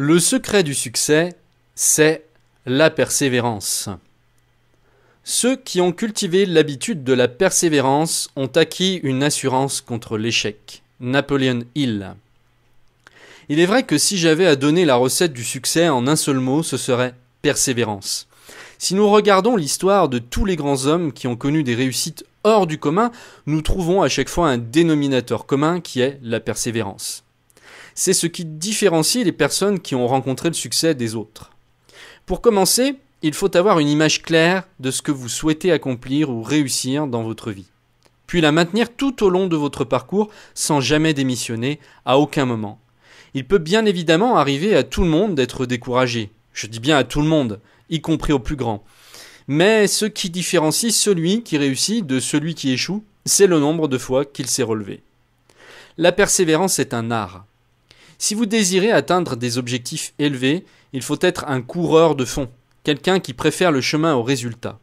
Le secret du succès, c'est la persévérance. Ceux qui ont cultivé l'habitude de la persévérance ont acquis une assurance contre l'échec. Napoleon Hill. Il est vrai que si j'avais à donner la recette du succès en un seul mot, ce serait persévérance. Si nous regardons l'histoire de tous les grands hommes qui ont connu des réussites hors du commun, nous trouvons à chaque fois un dénominateur commun qui est la persévérance. C'est ce qui différencie les personnes qui ont rencontré le succès des autres. Pour commencer, il faut avoir une image claire de ce que vous souhaitez accomplir ou réussir dans votre vie, puis la maintenir tout au long de votre parcours sans jamais démissionner à aucun moment. Il peut bien évidemment arriver à tout le monde d'être découragé, je dis bien à tout le monde, y compris au plus grand. Mais ce qui différencie celui qui réussit de celui qui échoue, c'est le nombre de fois qu'il s'est relevé. La persévérance est un art. Si vous désirez atteindre des objectifs élevés, il faut être un coureur de fond, quelqu'un qui préfère le chemin au résultat.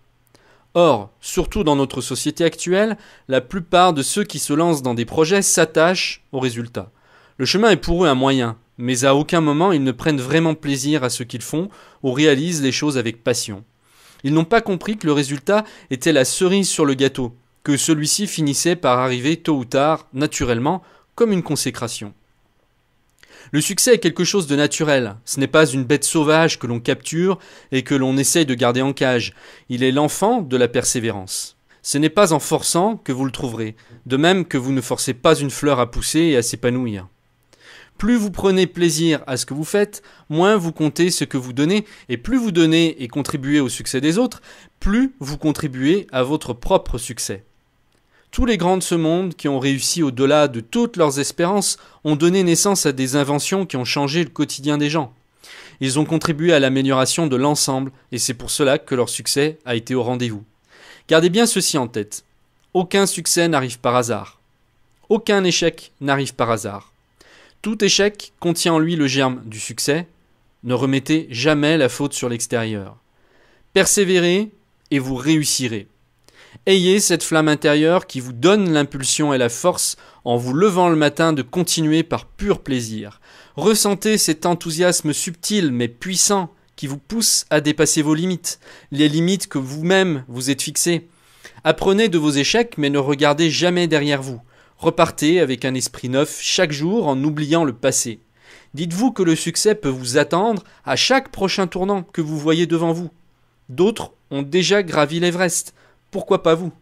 Or, surtout dans notre société actuelle, la plupart de ceux qui se lancent dans des projets s'attachent au résultat. Le chemin est pour eux un moyen, mais à aucun moment ils ne prennent vraiment plaisir à ce qu'ils font ou réalisent les choses avec passion. Ils n'ont pas compris que le résultat était la cerise sur le gâteau, que celui-ci finissait par arriver tôt ou tard, naturellement, comme une consécration. Le succès est quelque chose de naturel, ce n'est pas une bête sauvage que l'on capture et que l'on essaye de garder en cage, il est l'enfant de la persévérance. Ce n'est pas en forçant que vous le trouverez, de même que vous ne forcez pas une fleur à pousser et à s'épanouir. Plus vous prenez plaisir à ce que vous faites, moins vous comptez ce que vous donnez, et plus vous donnez et contribuez au succès des autres, plus vous contribuez à votre propre succès. Tous les grands de ce monde qui ont réussi au-delà de toutes leurs espérances ont donné naissance à des inventions qui ont changé le quotidien des gens. Ils ont contribué à l'amélioration de l'ensemble et c'est pour cela que leur succès a été au rendez-vous. Gardez bien ceci en tête. Aucun succès n'arrive par hasard. Aucun échec n'arrive par hasard. Tout échec contient en lui le germe du succès. Ne remettez jamais la faute sur l'extérieur. Persévérez et vous réussirez. Ayez cette flamme intérieure qui vous donne l'impulsion et la force en vous levant le matin de continuer par pur plaisir. Ressentez cet enthousiasme subtil mais puissant qui vous pousse à dépasser vos limites, les limites que vous-même vous êtes fixées. Apprenez de vos échecs mais ne regardez jamais derrière vous. Repartez avec un esprit neuf chaque jour en oubliant le passé. Dites-vous que le succès peut vous attendre à chaque prochain tournant que vous voyez devant vous. D'autres ont déjà gravi l'Everest pourquoi pas vous